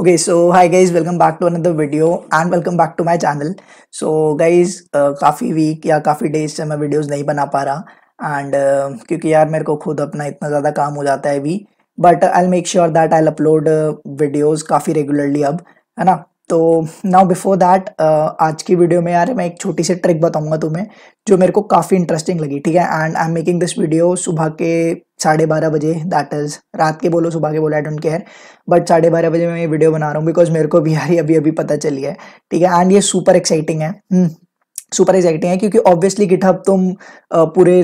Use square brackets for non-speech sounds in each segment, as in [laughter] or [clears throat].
okay so hi guys welcome back to another video and welcome back to my channel so guys काफ़ी week या काफ़ी days से मैं videos नहीं बना पा रहा एंड uh, क्योंकि यार मेरे को खुद अपना इतना ज़्यादा काम हो जाता है अभी but I make sure that I upload videos काफ़ी रेगुलरली अब है ना तो नाउ बिफोर दैट आज की वीडियो में यार मैं एक छोटी सी ट्रिक बताऊंगा तुम्हें जो मेरे को काफ़ी इंटरेस्टिंग लगी ठीक है and I am making this video सुबह के साढ़े बारह बजे दैट इज़ रात के बोलो सुबह के बोलो आई डोंट केयर बट साढ़े बारह बजे मैं ये वीडियो बना रहा हूँ बिकॉज मेरे को भी यार अभी अभी पता चली है ठीक है एंड ये सुपर एक्साइटिंग है सुपर हम्म, एक्साइटिंग है क्योंकि ऑब्वियसली गिटहब तुम uh, पूरे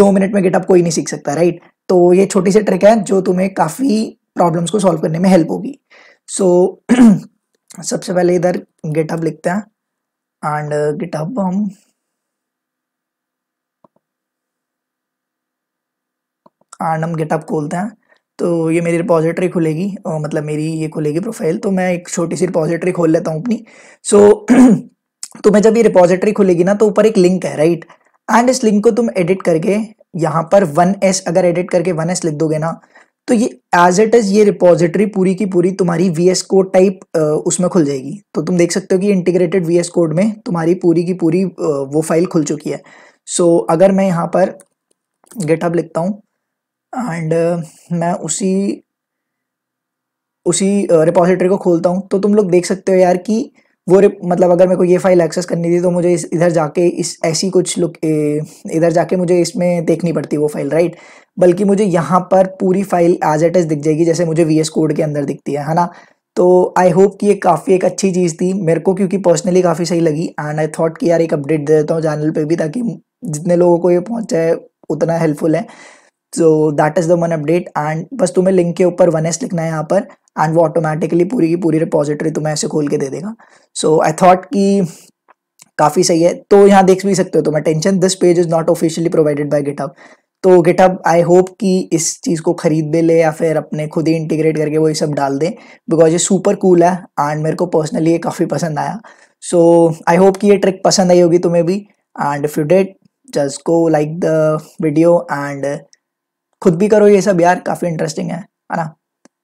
दो मिनट में गिटहब कोई नहीं सीख सकता राइट तो ये छोटी सी ट्रिक है जो तुम्हें काफ़ी प्रॉब्लम्स को सॉल्व करने में हेल्प होगी सो so, [clears throat] सबसे पहले इधर गिटहब लिखते हैं एंड गिटहब uh, हम एंड हम गिटअप खोलते हैं तो ये मेरी रिपोजिटरी खुलेगी और मतलब मेरी ये खुलेगी प्रोफाइल तो मैं एक छोटी सी रिपोजिटरी खोल लेता हूँ अपनी सो so, [clears throat] तुम्हें जब ये रिपोजिटरी खुलेगी ना तो ऊपर एक लिंक है राइट एंड इस लिंक को तुम एडिट करके यहाँ पर वन एस अगर एडिट करके वन एस लिख दोगे ना तो ये एज इट इज ये रिपोजिटरी पूरी की पूरी तुम्हारी वी एस कोड टाइप उसमें खुल जाएगी तो तुम देख सकते हो कि इंटीग्रेटेड वी एस कोड में तुम्हारी पूरी की पूरी वो फाइल खुल चुकी है सो so, अगर मैं यहाँ पर गेटअप लिखता हूँ एंड मैं उसी उसी रिपोजिटरी को खोलता हूँ तो तुम लोग देख सकते हो यार कि वो मतलब अगर मेरे को ये फाइल एक्सेस करनी थी तो मुझे इस इधर जाके इस ऐसी कुछ लुक इधर जाके मुझे इसमें देखनी पड़ती वो फाइल राइट बल्कि मुझे यहाँ पर पूरी फाइल एज एट एज दिख जाएगी जैसे मुझे वी एस कोड के अंदर दिखती है है ना तो आई होप कि ये काफ़ी एक अच्छी चीज़ थी मेरे को क्योंकि पर्सनली काफ़ी सही लगी एंड आई थॉट कि यार एक अपडेट दे देता हूँ चैनल पे भी ताकि जितने लोगों को ये जाए उतना हेल्पफुल है so that is the one update and बस तुम्हें लिंक के ऊपर वन एस लिखना है यहाँ पर एंड वो ऑटोमेटिकली पूरी की पूरी रिपोजिटरी तुम्हें ऐसे खोल के दे देगा सो आई थॉट कि काफ़ी सही है तो यहाँ देख भी सकते हो मैं mention this page is not officially provided by GitHub तो गिटअप आई होप कि इस चीज़ को खरीद भी ले या फिर अपने खुद ही इंटीग्रेट करके वो ये सब डाल दें बिकॉज ये सुपर कूल है एंड मेरे को पर्सनली ये काफ़ी पसंद आया सो आई होप कि ये ट्रिक पसंद आई होगी तुम्हें भी and if you that just go like the video and खुद भी करो ये सब यार काफ़ी इंटरेस्टिंग है है ना